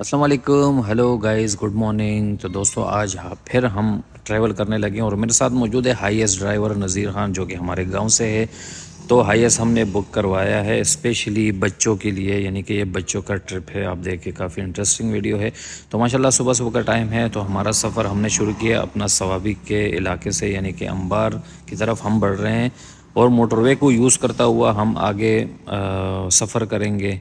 Aslam hello guys good morning तो दोस्तों आज हाँ फिर हम ट्रैवल करने लगे और मेरे साथ मौजूद है हाईएस्ट ड्राइवर नज़ीर खान जो कि हमारे गांव से है तो हाईएस्ट हमने बुक करवाया है स्पेशली बच्चों के लिए यानी कि ये बच्चों का ट्रिप है आप देखिए काफ़ी इंटरेस्टिंग वीडियो है तो माशाल्लाह सुबह सुबह का टाइम है तो हमारा सफ़र हमने शुरू किया अपना सवाबिक के इलाके से यानी कि अम्बार की तरफ हम बढ़ रहे हैं और मोटरवे को यूज़ करता हुआ हम आगे सफ़र करेंगे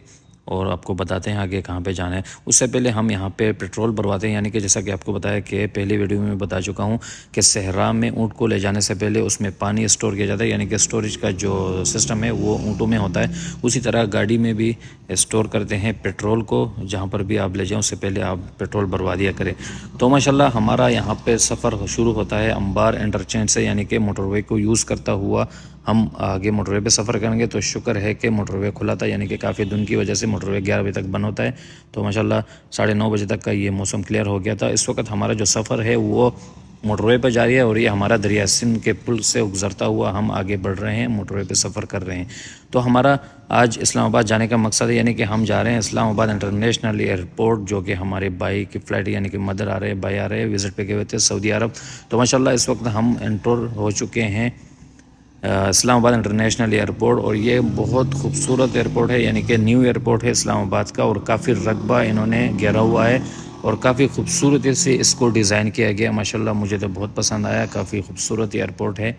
और आपको बताते हैं आगे कहाँ पे जाना है उससे पहले हम यहाँ पे पेट्रोल भरवाते हैं यानी कि जैसा कि आपको बताया कि पहले वीडियो में बता चुका हूँ कि सहरा में ऊँट को ले जाने से पहले उसमें पानी स्टोर किया जाता है यानी कि स्टोरेज का जो सिस्टम है वो ऊँटों में होता है उसी तरह गाड़ी में भी स्टोर करते हैं पेट्रोल को जहाँ पर भी आप ले जाएँ उससे पहले आप पेट्रोल भरवा दिया करें तो माशाला हमारा यहाँ पर सफ़र शुरू होता है अंबार इंटरचेंज से यानी कि मोटरवे को यूज़ करता हुआ हम आगे मोटरवे पे सफ़र करेंगे तो शुक्र है कि मोटरवे खुला था यानी कि काफ़ी धुन की वजह से मोटरवे ग्यारह बजे तक बंद होता है तो माशाल्लाह साढ़े नौ बजे तक का ये मौसम क्लियर हो गया था इस वक्त हमारा जो सफ़र है वो मोटरवे पर जारी है और ये हमारा दरिया सिंध के पुल से गुजरता हुआ हम आगे बढ़ रहे हैं मोटरवे पर सफ़र कर रहे हैं तो हमारा आज इस्लामाबाद जाने का मकसद है यानी कि हम जा रहे हैं इस्लामाबाद इंटरनेशनल एयरपोर्ट जो कि हमारे भाई की फ़्लाइट यानी कि मदर आ रहे भाई आ रहे विज़िट पे गए हुए थे सऊदी अरब तो माशाला इस वक्त हम एंट्रोल हो चुके हैं इस्लामाबाद इंटरनेशनल एयरपोर्ट और ये बहुत खूबसूरत एयरपोर्ट है यानी कि न्यू एयरपोर्ट है इस्लामाबाद का और काफ़ी रकबा इन्होंने घेरा हुआ है और काफ़ी खूबसूरती से इसको डिज़ाइन किया गया माशाल्लाह मुझे तो बहुत पसंद आया काफ़ी खूबसूरत एयरपोर्ट है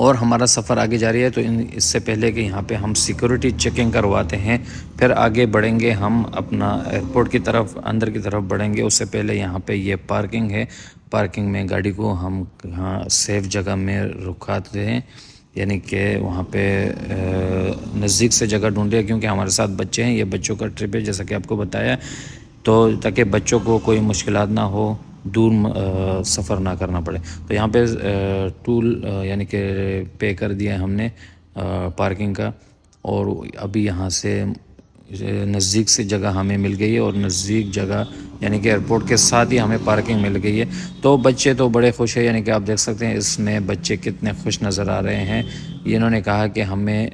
और हमारा सफ़र आगे जारी है तो इन इससे पहले कि यहाँ पे हम सिक्योरिटी चेकिंग करवाते हैं फिर आगे बढ़ेंगे हम अपना एयरपोर्ट की तरफ अंदर की तरफ बढ़ेंगे उससे पहले यहाँ पे ये पार्किंग है पार्किंग में गाड़ी को हम यहाँ सेफ़ जगह में रुकाते हैं यानी कि वहाँ पे नज़दीक से जगह ढूँढे क्योंकि हमारे साथ बच्चे हैं ये बच्चों का ट्रिप है जैसा कि आपको बताया तो ताकि बच्चों को कोई मुश्किल ना हो दूर सफ़र ना करना पड़े तो यहाँ पे टूल यानी कि पे कर दिया है हमने पार्किंग का और अभी यहाँ से नज़दीक से जगह हमें मिल गई है और नज़दीक जगह यानी कि एयरपोर्ट के साथ ही हमें पार्किंग मिल गई है तो बच्चे तो बड़े खुश हैं यानी कि आप देख सकते हैं इसमें बच्चे कितने खुश नज़र आ रहे हैं इन्होंने कहा कि हमें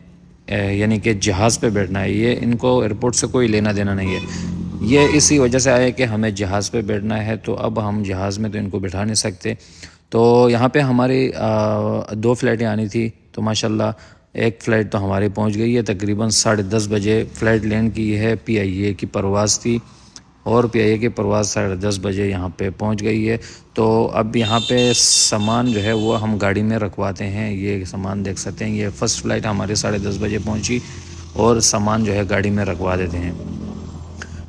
यानी कि जहाज़ पे बैठना है ये इनको एयरपोर्ट से कोई लेना देना नहीं है ये इसी वजह से आया कि हमें जहाज़ पे बैठना है तो अब हम जहाज़ में तो इनको बिठा नहीं सकते तो यहाँ पे हमारी दो फ्लाइटें आनी थी तो माशाल्लाह एक फ़्लाइट तो हमारी पहुँच गई है तकरीबन साढ़े दस बजे फ़्लाइट लैंड की है पीआईए की परवाज़ थी और पीआईए की परवाज़ साढ़े दस बजे यहाँ पे पहुँच गई है तो अब यहाँ पे सामान जो है वो हम गाड़ी में रखवाते हैं ये सामान देख सकते हैं ये फ़र्स्ट फ़्लाइट हमारी साढ़े दस बजे पहुँची और सामान जो है गाड़ी में रखवा देते हैं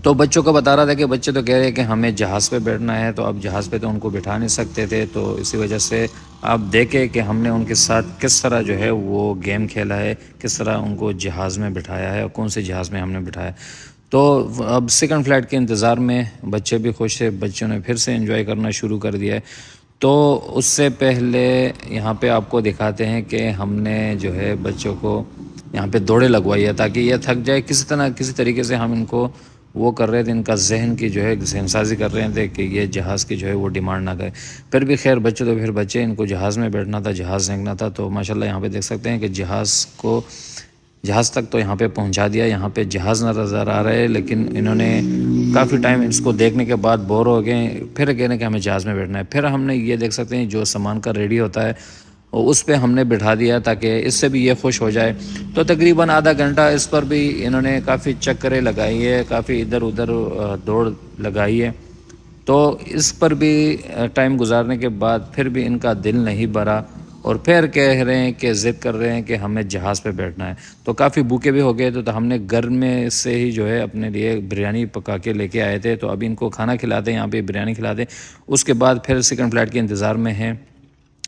तो बच्चों को बता रहा था कि बच्चे तो कह रहे हैं कि हमें जहाज़ पे बैठना है तो अब जहाज़ पे तो उनको बिठा नहीं सकते थे तो इसी वजह से आप देखें कि हमने उनके साथ किस तरह जो है वो गेम खेला है किस तरह उनको जहाज़ में बिठाया है और कौन से जहाज़ में हमने बिठाया तो अब सेकंड फ्लाइट के इंतज़ार में बच्चे भी खुश थे बच्चों ने फिर से इन्जॉय करना शुरू कर दिया है तो उससे पहले यहाँ पे आपको दिखाते हैं कि हमने जो है बच्चों को यहाँ पे दौड़े लगवाई है ताकि यह थक जाए किसी तरह किसी तरीके से हम इनको वो कर रहे थे इनका जहन की जो है जहन साजी कर रहे थे कि ये जहाज़ की जो है वो डिमांड ना करे फिर भी खैर बच्चे तो फिर बच्चे इनको जहाज़ में बैठना था जहाज़ देखना था तो माशाल्लाह यहाँ पे देख सकते हैं कि जहाज़ को जहाज़ तक तो यहाँ पे पहुँचा दिया यहाँ पे जहाज़ नज़र आ रहे लेकिन इन्होंने काफ़ी टाइम इसको देखने के बाद बोर हो गए फिर कह रहे हैं कि हमें जहाज़ में बैठना है फिर हमने ये देख सकते हैं जो सामान का रेडी होता है और उस पर हमने बिठा दिया ताकि इससे भी ये खुश हो जाए तो तकरीबन आधा घंटा इस पर भी इन्होंने काफ़ी चक्करें लगाई है काफ़ी इधर उधर दौड़ लगाई है तो इस पर भी टाइम गुजारने के बाद फिर भी इनका दिल नहीं भरा और फिर कह रहे हैं कि ज़िद कर रहे हैं कि हमें जहाज़ पे बैठना है तो काफ़ी भूखे भी हो गए तो, तो हमने घर में से ही जो है अपने लिए बिरयानी पका के लेके आए थे तो अभी इनको खाना खिलाते हैं यहाँ पे बिरयानी खिलाते उसके बाद फिर सेकंड फ्लाइट के इंतज़ार में हैं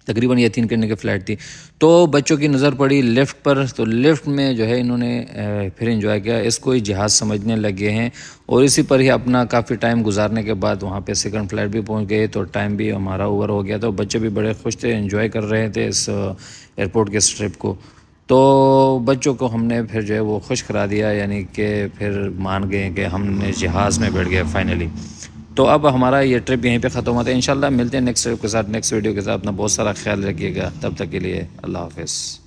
तकरीबन ये तीन करने के फ्लैट थी तो बच्चों की नज़र पड़ी लिफ्ट पर तो लिफ्ट में जो है इन्होंने फिर इंजॉय किया इसको ही जहाज़ समझने लगे हैं और इसी पर ही अपना काफ़ी टाइम गुजारने के बाद वहाँ पे सेकंड फ्लैट भी पहुँच गए तो टाइम भी हमारा ओवर हो गया तो बच्चे भी बड़े खुश थे इन्जॉय कर रहे थे इस एयरपोर्ट के ट्रिप को तो बच्चों को हमने फिर जो है वो खुश करा दिया यानी कि फिर मान गए कि हमने जहाज़ में बैठ गए फाइनली तो अब हमारा ये ट्रिप यहीं पे ख़त्म होता है इंशाल्लाह मिलते हैं नेक्स्ट ट्रिप के साथ नेक्स्ट वीडियो के साथ अपना बहुत सारा ख्याल रखिएगा तब तक के लिए अल्लाह हाफिज़